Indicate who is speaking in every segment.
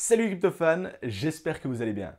Speaker 1: Salut crypto-fans, j'espère que vous allez bien.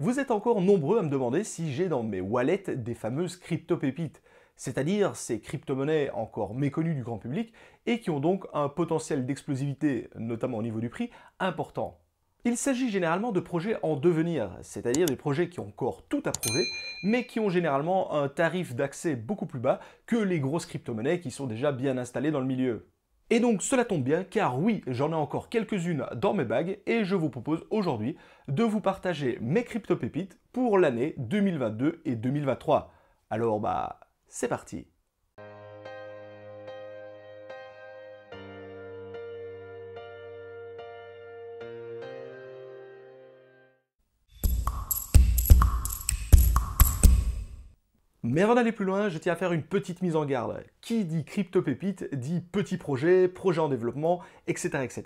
Speaker 1: Vous êtes encore nombreux à me demander si j'ai dans mes wallets des fameuses crypto-pépites, c'est-à-dire ces crypto-monnaies encore méconnues du grand public et qui ont donc un potentiel d'explosivité, notamment au niveau du prix, important. Il s'agit généralement de projets en devenir, c'est-à-dire des projets qui ont encore tout à prouver mais qui ont généralement un tarif d'accès beaucoup plus bas que les grosses crypto-monnaies qui sont déjà bien installées dans le milieu. Et donc cela tombe bien car oui, j'en ai encore quelques-unes dans mes bagues et je vous propose aujourd'hui de vous partager mes crypto pépites pour l'année 2022 et 2023. Alors bah, c'est parti Mais avant d'aller plus loin, je tiens à faire une petite mise en garde. Qui dit crypto-pépite dit petit projet, projet en développement, etc. etc.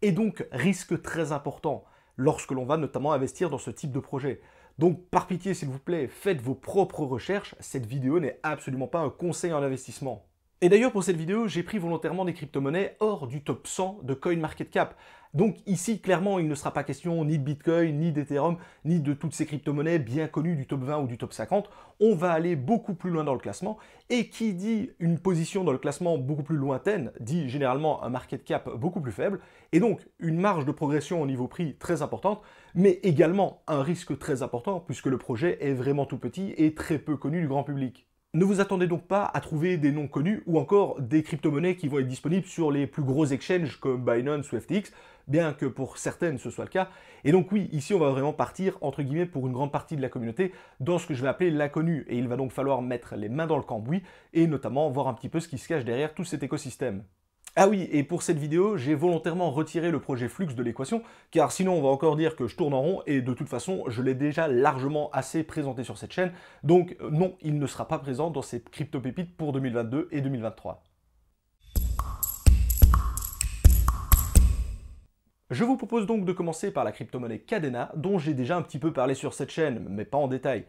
Speaker 1: et donc risque très important lorsque l'on va notamment investir dans ce type de projet. Donc par pitié s'il vous plaît, faites vos propres recherches, cette vidéo n'est absolument pas un conseil en investissement. Et d'ailleurs, pour cette vidéo, j'ai pris volontairement des crypto-monnaies hors du top 100 de CoinMarketCap. Donc ici, clairement, il ne sera pas question ni de Bitcoin, ni d'Ethereum, ni de toutes ces crypto-monnaies bien connues du top 20 ou du top 50. On va aller beaucoup plus loin dans le classement. Et qui dit une position dans le classement beaucoup plus lointaine, dit généralement un market cap beaucoup plus faible, et donc une marge de progression au niveau prix très importante, mais également un risque très important, puisque le projet est vraiment tout petit et très peu connu du grand public. Ne vous attendez donc pas à trouver des noms connus ou encore des crypto-monnaies qui vont être disponibles sur les plus gros exchanges comme Binance ou FTX, bien que pour certaines ce soit le cas. Et donc oui, ici on va vraiment partir, entre guillemets, pour une grande partie de la communauté dans ce que je vais appeler l'inconnu. Et il va donc falloir mettre les mains dans le cambouis et notamment voir un petit peu ce qui se cache derrière tout cet écosystème. Ah oui, et pour cette vidéo, j'ai volontairement retiré le projet Flux de l'équation, car sinon on va encore dire que je tourne en rond, et de toute façon, je l'ai déjà largement assez présenté sur cette chaîne, donc euh, non, il ne sera pas présent dans ces crypto-pépites pour 2022 et 2023. Je vous propose donc de commencer par la crypto-monnaie Cadena, dont j'ai déjà un petit peu parlé sur cette chaîne, mais pas en détail.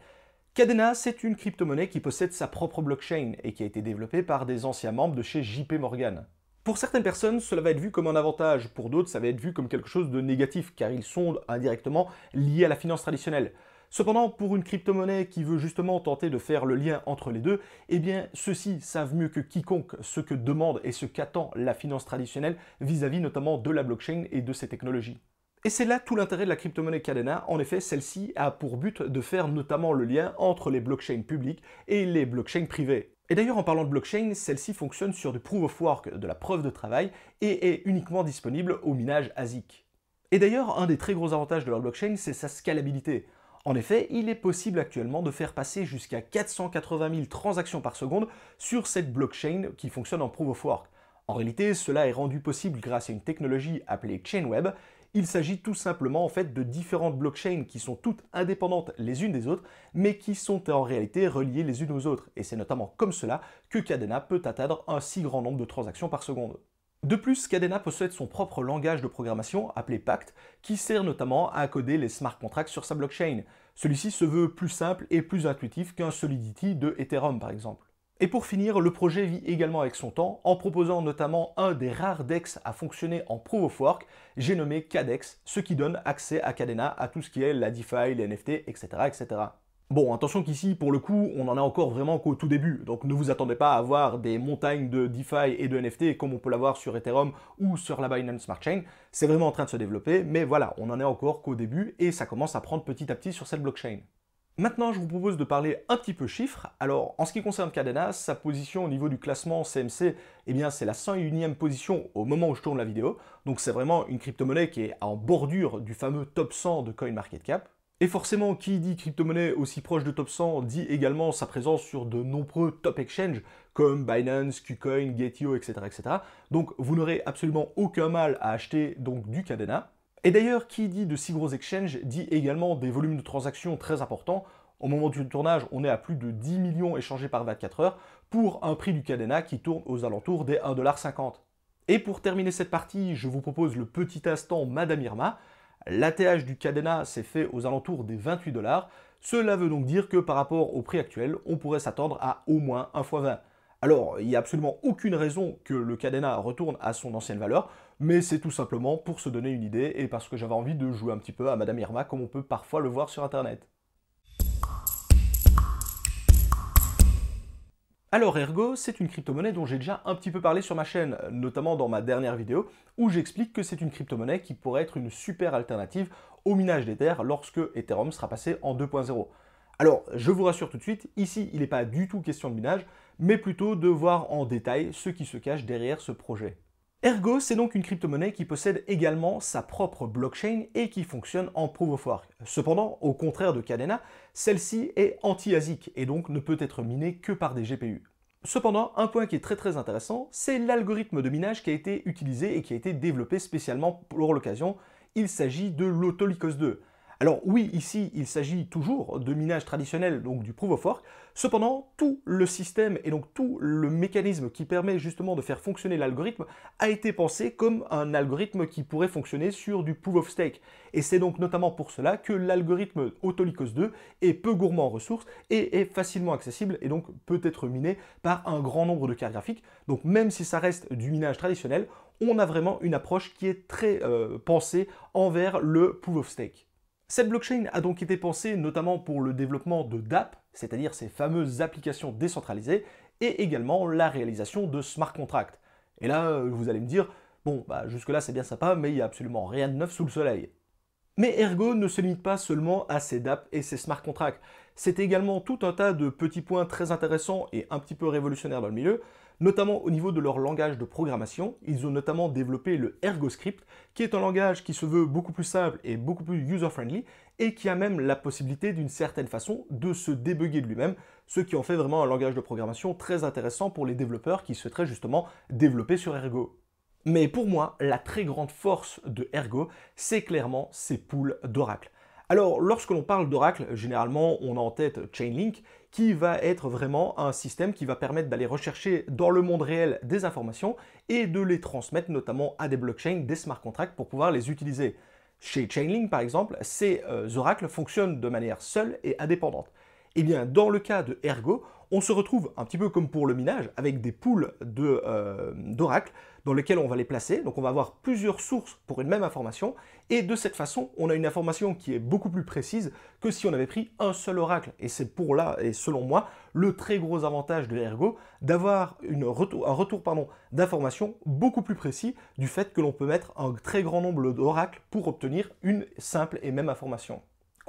Speaker 1: Cadena, c'est une crypto-monnaie qui possède sa propre blockchain et qui a été développée par des anciens membres de chez JP Morgan. Pour certaines personnes, cela va être vu comme un avantage, pour d'autres, ça va être vu comme quelque chose de négatif, car ils sont indirectement liés à la finance traditionnelle. Cependant, pour une crypto-monnaie qui veut justement tenter de faire le lien entre les deux, eh bien, ceux-ci savent mieux que quiconque ce que demande et ce qu'attend la finance traditionnelle vis-à-vis -vis notamment de la blockchain et de ses technologies. Et c'est là tout l'intérêt de la crypto-monnaie Cadena. En effet, celle-ci a pour but de faire notamment le lien entre les blockchains publiques et les blockchains privées. Et d'ailleurs, en parlant de blockchain, celle-ci fonctionne sur du proof of work, de la preuve de travail, et est uniquement disponible au minage ASIC. Et d'ailleurs, un des très gros avantages de leur blockchain, c'est sa scalabilité. En effet, il est possible actuellement de faire passer jusqu'à 480 000 transactions par seconde sur cette blockchain qui fonctionne en proof of work. En réalité, cela est rendu possible grâce à une technologie appelée Chainweb il s'agit tout simplement en fait de différentes blockchains qui sont toutes indépendantes les unes des autres, mais qui sont en réalité reliées les unes aux autres. Et c'est notamment comme cela que Cadena peut atteindre un si grand nombre de transactions par seconde. De plus, Cadena possède son propre langage de programmation appelé Pact, qui sert notamment à coder les smart contracts sur sa blockchain. Celui-ci se veut plus simple et plus intuitif qu'un Solidity de Ethereum par exemple. Et pour finir, le projet vit également avec son temps en proposant notamment un des rares DEX à fonctionner en Proof of Work, j'ai nommé Cadex, ce qui donne accès à Cadena à tout ce qui est la DeFi, les NFT, etc. etc. Bon, attention qu'ici, pour le coup, on en est encore vraiment qu'au tout début, donc ne vous attendez pas à avoir des montagnes de DeFi et de NFT comme on peut l'avoir sur Ethereum ou sur la Binance Smart Chain. C'est vraiment en train de se développer, mais voilà, on en est encore qu'au début et ça commence à prendre petit à petit sur cette blockchain. Maintenant, je vous propose de parler un petit peu chiffres. Alors, en ce qui concerne Cadena, sa position au niveau du classement CMC, eh bien, c'est la 101e position au moment où je tourne la vidéo. Donc, c'est vraiment une crypto-monnaie qui est en bordure du fameux top 100 de CoinMarketCap. Et forcément, qui dit crypto-monnaie aussi proche de top 100 dit également sa présence sur de nombreux top exchanges comme Binance, KuCoin, Getio, etc., etc. Donc, vous n'aurez absolument aucun mal à acheter donc du Cadena. Et d'ailleurs, qui dit de si gros exchanges dit également des volumes de transactions très importants. Au moment du tournage, on est à plus de 10 millions échangés par 24 heures pour un prix du Cadena qui tourne aux alentours des 1,50$. Et pour terminer cette partie, je vous propose le petit instant Madame Irma. L'ATH du Cadena s'est fait aux alentours des 28 Cela veut donc dire que par rapport au prix actuel, on pourrait s'attendre à au moins 1 x 20. Alors, il n'y a absolument aucune raison que le cadenas retourne à son ancienne valeur, mais c'est tout simplement pour se donner une idée et parce que j'avais envie de jouer un petit peu à Madame Irma comme on peut parfois le voir sur Internet. Alors Ergo, c'est une crypto-monnaie dont j'ai déjà un petit peu parlé sur ma chaîne, notamment dans ma dernière vidéo, où j'explique que c'est une crypto-monnaie qui pourrait être une super alternative au minage d'Ether lorsque Ethereum sera passé en 2.0. Alors, je vous rassure tout de suite, ici, il n'est pas du tout question de minage, mais plutôt de voir en détail ce qui se cache derrière ce projet. Ergo, c'est donc une cryptomonnaie qui possède également sa propre blockchain et qui fonctionne en proof of work. Cependant, au contraire de Cadena, celle-ci est anti-ASIC et donc ne peut être minée que par des GPU. Cependant, un point qui est très très intéressant, c'est l'algorithme de minage qui a été utilisé et qui a été développé spécialement pour l'occasion. Il s'agit de l'Autolycos 2. Alors oui, ici, il s'agit toujours de minage traditionnel, donc du proof of work. Cependant, tout le système et donc tout le mécanisme qui permet justement de faire fonctionner l'algorithme a été pensé comme un algorithme qui pourrait fonctionner sur du proof of stake. Et c'est donc notamment pour cela que l'algorithme Autolycos 2 est peu gourmand en ressources et est facilement accessible et donc peut être miné par un grand nombre de cartes graphiques. Donc même si ça reste du minage traditionnel, on a vraiment une approche qui est très euh, pensée envers le proof of stake. Cette blockchain a donc été pensée notamment pour le développement de DApps, c'est-à-dire ces fameuses applications décentralisées, et également la réalisation de smart contracts. Et là, euh, vous allez me dire, bon, bah, jusque-là c'est bien sympa, mais il n'y a absolument rien de neuf sous le soleil. Mais Ergo ne se limite pas seulement à ces DApps et ces smart contracts. C'est également tout un tas de petits points très intéressants et un petit peu révolutionnaires dans le milieu, notamment au niveau de leur langage de programmation. Ils ont notamment développé le ErgoScript, qui est un langage qui se veut beaucoup plus simple et beaucoup plus user-friendly, et qui a même la possibilité d'une certaine façon de se débugger de lui-même, ce qui en fait vraiment un langage de programmation très intéressant pour les développeurs qui souhaiteraient justement développer sur Ergo. Mais pour moi, la très grande force de Ergo, c'est clairement ses poules d'oracle. Alors, lorsque l'on parle d'oracle, généralement, on a en tête Chainlink, qui va être vraiment un système qui va permettre d'aller rechercher dans le monde réel des informations et de les transmettre notamment à des blockchains, des smart contracts pour pouvoir les utiliser. Chez Chainlink par exemple, ces euh, oracles fonctionnent de manière seule et indépendante. Et eh bien, dans le cas de Ergo, on se retrouve un petit peu comme pour le minage avec des poules euh, d'oracles dans lesquelles on va les placer. Donc on va avoir plusieurs sources pour une même information et de cette façon on a une information qui est beaucoup plus précise que si on avait pris un seul oracle. Et c'est pour là, et selon moi, le très gros avantage de l'ergo d'avoir un retour d'informations beaucoup plus précis du fait que l'on peut mettre un très grand nombre d'oracles pour obtenir une simple et même information.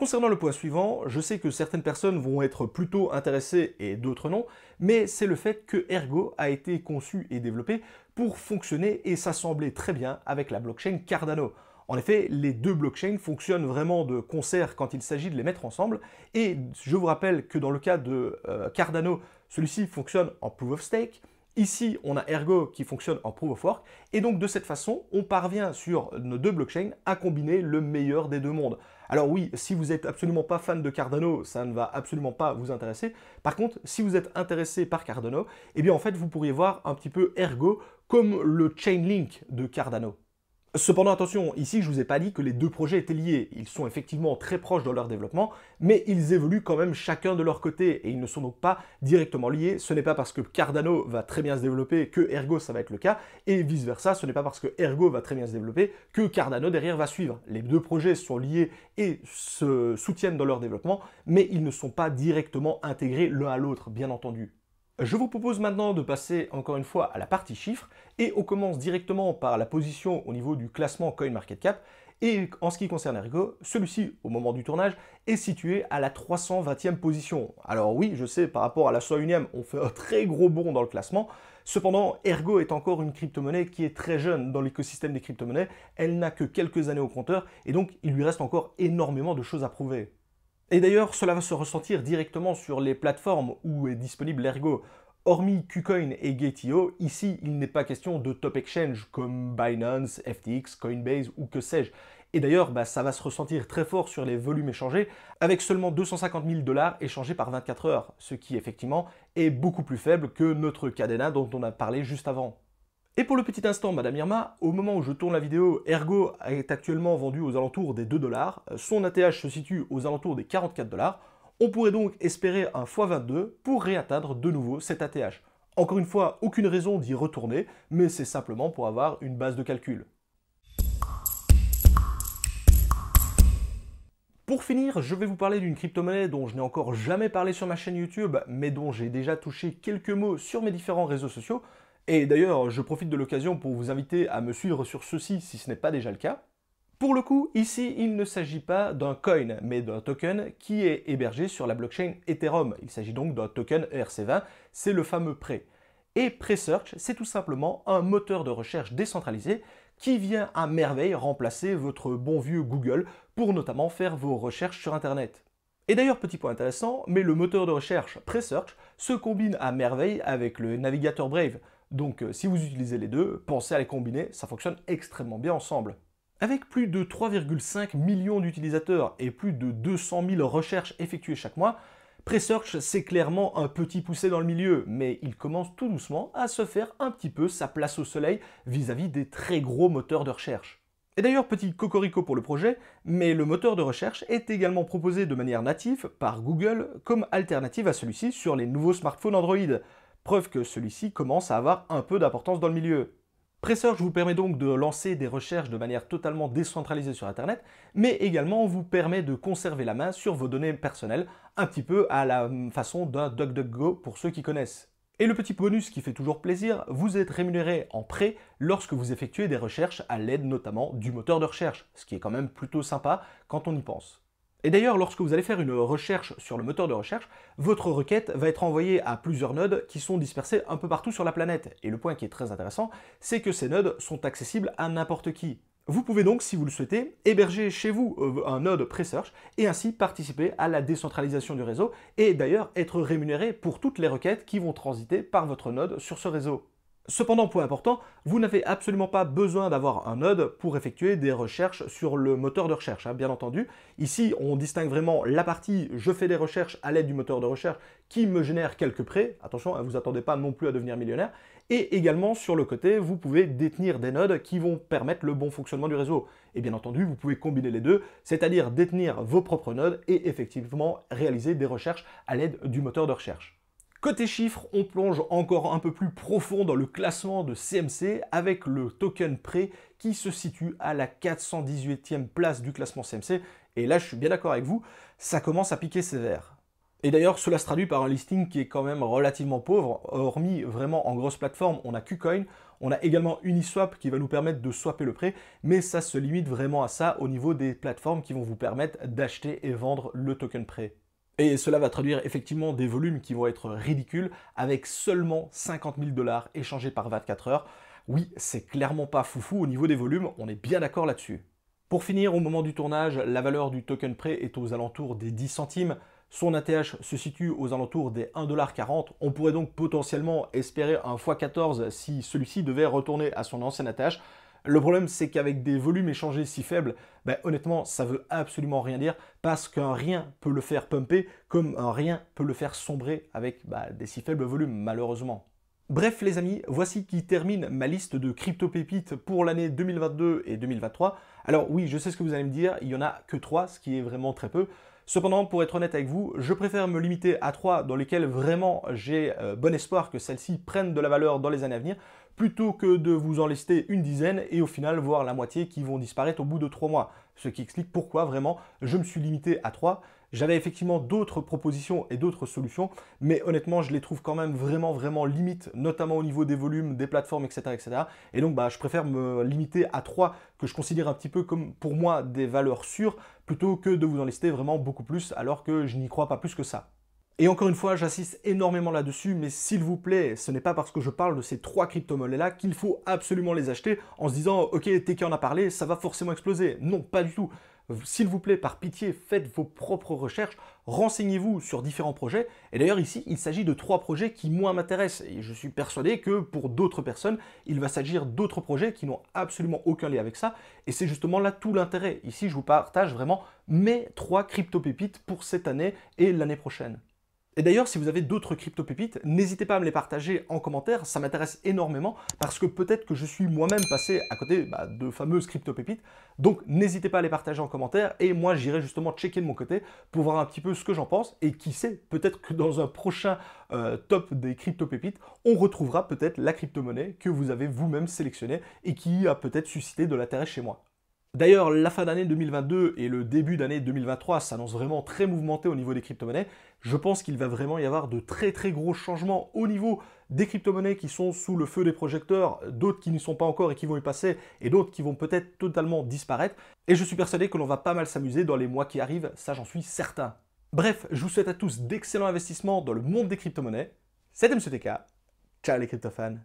Speaker 1: Concernant le point suivant, je sais que certaines personnes vont être plutôt intéressées et d'autres non, mais c'est le fait que Ergo a été conçu et développé pour fonctionner et s'assembler très bien avec la blockchain Cardano. En effet, les deux blockchains fonctionnent vraiment de concert quand il s'agit de les mettre ensemble, et je vous rappelle que dans le cas de euh, Cardano, celui-ci fonctionne en proof of stake, Ici, on a Ergo qui fonctionne en Proof of Work, et donc de cette façon, on parvient sur nos deux blockchains à combiner le meilleur des deux mondes. Alors oui, si vous n'êtes absolument pas fan de Cardano, ça ne va absolument pas vous intéresser. Par contre, si vous êtes intéressé par Cardano, eh bien en fait, vous pourriez voir un petit peu Ergo comme le Chainlink de Cardano. Cependant, attention, ici je ne vous ai pas dit que les deux projets étaient liés. Ils sont effectivement très proches dans leur développement, mais ils évoluent quand même chacun de leur côté et ils ne sont donc pas directement liés. Ce n'est pas parce que Cardano va très bien se développer que Ergo ça va être le cas, et vice-versa, ce n'est pas parce que Ergo va très bien se développer que Cardano derrière va suivre. Les deux projets sont liés et se soutiennent dans leur développement, mais ils ne sont pas directement intégrés l'un à l'autre, bien entendu. Je vous propose maintenant de passer encore une fois à la partie chiffres et on commence directement par la position au niveau du classement CoinMarketCap. Et en ce qui concerne Ergo, celui-ci, au moment du tournage, est situé à la 320e position. Alors oui, je sais, par rapport à la 101e, on fait un très gros bond dans le classement. Cependant, Ergo est encore une crypto-monnaie qui est très jeune dans l'écosystème des crypto-monnaies. Elle n'a que quelques années au compteur et donc il lui reste encore énormément de choses à prouver. Et d'ailleurs, cela va se ressentir directement sur les plateformes où est disponible l'ergo. Hormis KuCoin et Gate.io, ici, il n'est pas question de top exchange comme Binance, FTX, Coinbase ou que sais-je. Et d'ailleurs, bah, ça va se ressentir très fort sur les volumes échangés, avec seulement 250 000 dollars échangés par 24 heures, ce qui effectivement est beaucoup plus faible que notre cadena dont on a parlé juste avant. Et pour le petit instant, Madame Irma, au moment où je tourne la vidéo, Ergo est actuellement vendu aux alentours des 2 dollars, euh, son ATH se situe aux alentours des 44 dollars, on pourrait donc espérer un x22 pour réatteindre de nouveau cet ATH. Encore une fois, aucune raison d'y retourner, mais c'est simplement pour avoir une base de calcul. Pour finir, je vais vous parler d'une crypto-monnaie dont je n'ai encore jamais parlé sur ma chaîne YouTube, mais dont j'ai déjà touché quelques mots sur mes différents réseaux sociaux, et d'ailleurs, je profite de l'occasion pour vous inviter à me suivre sur ceci si ce n'est pas déjà le cas. Pour le coup, ici, il ne s'agit pas d'un coin, mais d'un token qui est hébergé sur la blockchain Ethereum. Il s'agit donc d'un token ERC20, c'est le fameux Pre. Et Presearch, c'est tout simplement un moteur de recherche décentralisé qui vient à merveille remplacer votre bon vieux Google pour notamment faire vos recherches sur Internet. Et d'ailleurs, petit point intéressant, mais le moteur de recherche Presearch se combine à merveille avec le navigateur Brave. Donc euh, si vous utilisez les deux, pensez à les combiner, ça fonctionne extrêmement bien ensemble. Avec plus de 3,5 millions d'utilisateurs et plus de 200 000 recherches effectuées chaque mois, Presearch, c'est clairement un petit poussé dans le milieu, mais il commence tout doucement à se faire un petit peu sa place au soleil vis-à-vis -vis des très gros moteurs de recherche. Et d'ailleurs, petit cocorico pour le projet, mais le moteur de recherche est également proposé de manière native par Google comme alternative à celui-ci sur les nouveaux smartphones Android preuve que celui-ci commence à avoir un peu d'importance dans le milieu. je vous permet donc de lancer des recherches de manière totalement décentralisée sur Internet, mais également vous permet de conserver la main sur vos données personnelles, un petit peu à la façon d'un DuckDuckGo pour ceux qui connaissent. Et le petit bonus qui fait toujours plaisir, vous êtes rémunéré en prêt lorsque vous effectuez des recherches à l'aide notamment du moteur de recherche, ce qui est quand même plutôt sympa quand on y pense. Et d'ailleurs, lorsque vous allez faire une recherche sur le moteur de recherche, votre requête va être envoyée à plusieurs nodes qui sont dispersés un peu partout sur la planète. Et le point qui est très intéressant, c'est que ces nodes sont accessibles à n'importe qui. Vous pouvez donc, si vous le souhaitez, héberger chez vous euh, un node presearch search et ainsi participer à la décentralisation du réseau et d'ailleurs être rémunéré pour toutes les requêtes qui vont transiter par votre node sur ce réseau. Cependant, point important, vous n'avez absolument pas besoin d'avoir un node pour effectuer des recherches sur le moteur de recherche, hein. bien entendu. Ici, on distingue vraiment la partie « je fais des recherches à l'aide du moteur de recherche qui me génère quelques prêts ». Attention, hein, vous attendez pas non plus à devenir millionnaire. Et également, sur le côté, vous pouvez détenir des nodes qui vont permettre le bon fonctionnement du réseau. Et bien entendu, vous pouvez combiner les deux, c'est-à-dire détenir vos propres nodes et effectivement réaliser des recherches à l'aide du moteur de recherche. Côté chiffres, on plonge encore un peu plus profond dans le classement de CMC avec le token prêt qui se situe à la 418e place du classement CMC. Et là, je suis bien d'accord avec vous, ça commence à piquer sévère. Et d'ailleurs, cela se traduit par un listing qui est quand même relativement pauvre, hormis vraiment en grosse plateforme, on a Qcoin, on a également Uniswap qui va nous permettre de swapper le prêt, mais ça se limite vraiment à ça au niveau des plateformes qui vont vous permettre d'acheter et vendre le token prêt. Et cela va traduire effectivement des volumes qui vont être ridicules avec seulement 50 000 dollars échangés par 24 heures. Oui, c'est clairement pas foufou au niveau des volumes, on est bien d'accord là-dessus. Pour finir, au moment du tournage, la valeur du token prêt est aux alentours des 10 centimes. Son ATH se situe aux alentours des 1,40$. On pourrait donc potentiellement espérer un x14 si celui-ci devait retourner à son ancien ATH, le problème, c'est qu'avec des volumes échangés si faibles, ben, honnêtement, ça veut absolument rien dire parce qu'un rien peut le faire pumper comme un rien peut le faire sombrer avec bah, des si faibles volumes, malheureusement. Bref les amis, voici qui termine ma liste de crypto-pépites pour l'année 2022 et 2023. Alors oui, je sais ce que vous allez me dire, il n'y en a que 3, ce qui est vraiment très peu. Cependant, pour être honnête avec vous, je préfère me limiter à 3 dans lesquelles vraiment j'ai euh, bon espoir que celles-ci prennent de la valeur dans les années à venir, plutôt que de vous en lister une dizaine et au final voir la moitié qui vont disparaître au bout de trois mois. Ce qui explique pourquoi vraiment je me suis limité à trois. J'avais effectivement d'autres propositions et d'autres solutions, mais honnêtement, je les trouve quand même vraiment, vraiment limites, notamment au niveau des volumes, des plateformes, etc. etc. Et donc, bah, je préfère me limiter à trois que je considère un petit peu comme, pour moi, des valeurs sûres, plutôt que de vous en lister vraiment beaucoup plus, alors que je n'y crois pas plus que ça. Et encore une fois, j'assiste énormément là-dessus, mais s'il vous plaît, ce n'est pas parce que je parle de ces trois crypto-monnaies-là qu'il faut absolument les acheter en se disant « Ok, TK en a parlé, ça va forcément exploser ». Non, pas du tout. S'il vous plaît, par pitié, faites vos propres recherches, renseignez-vous sur différents projets. Et d'ailleurs, ici, il s'agit de trois projets qui, moins m'intéressent. Et je suis persuadé que pour d'autres personnes, il va s'agir d'autres projets qui n'ont absolument aucun lien avec ça. Et c'est justement là tout l'intérêt. Ici, je vous partage vraiment mes trois crypto-pépites pour cette année et l'année prochaine. Et d'ailleurs, si vous avez d'autres crypto-pépites, n'hésitez pas à me les partager en commentaire, ça m'intéresse énormément parce que peut-être que je suis moi-même passé à côté bah, de fameuses crypto-pépites. Donc n'hésitez pas à les partager en commentaire et moi j'irai justement checker de mon côté pour voir un petit peu ce que j'en pense et qui sait, peut-être que dans un prochain euh, top des crypto-pépites, on retrouvera peut-être la crypto-monnaie que vous avez vous-même sélectionnée et qui a peut-être suscité de l'intérêt chez moi. D'ailleurs, la fin d'année 2022 et le début d'année 2023 s'annoncent vraiment très mouvementés au niveau des crypto-monnaies je pense qu'il va vraiment y avoir de très très gros changements au niveau des crypto-monnaies qui sont sous le feu des projecteurs, d'autres qui n'y sont pas encore et qui vont y passer, et d'autres qui vont peut-être totalement disparaître. Et je suis persuadé que l'on va pas mal s'amuser dans les mois qui arrivent, ça j'en suis certain. Bref, je vous souhaite à tous d'excellents investissements dans le monde des crypto-monnaies. C'était MCTK. Ciao les crypto-fans.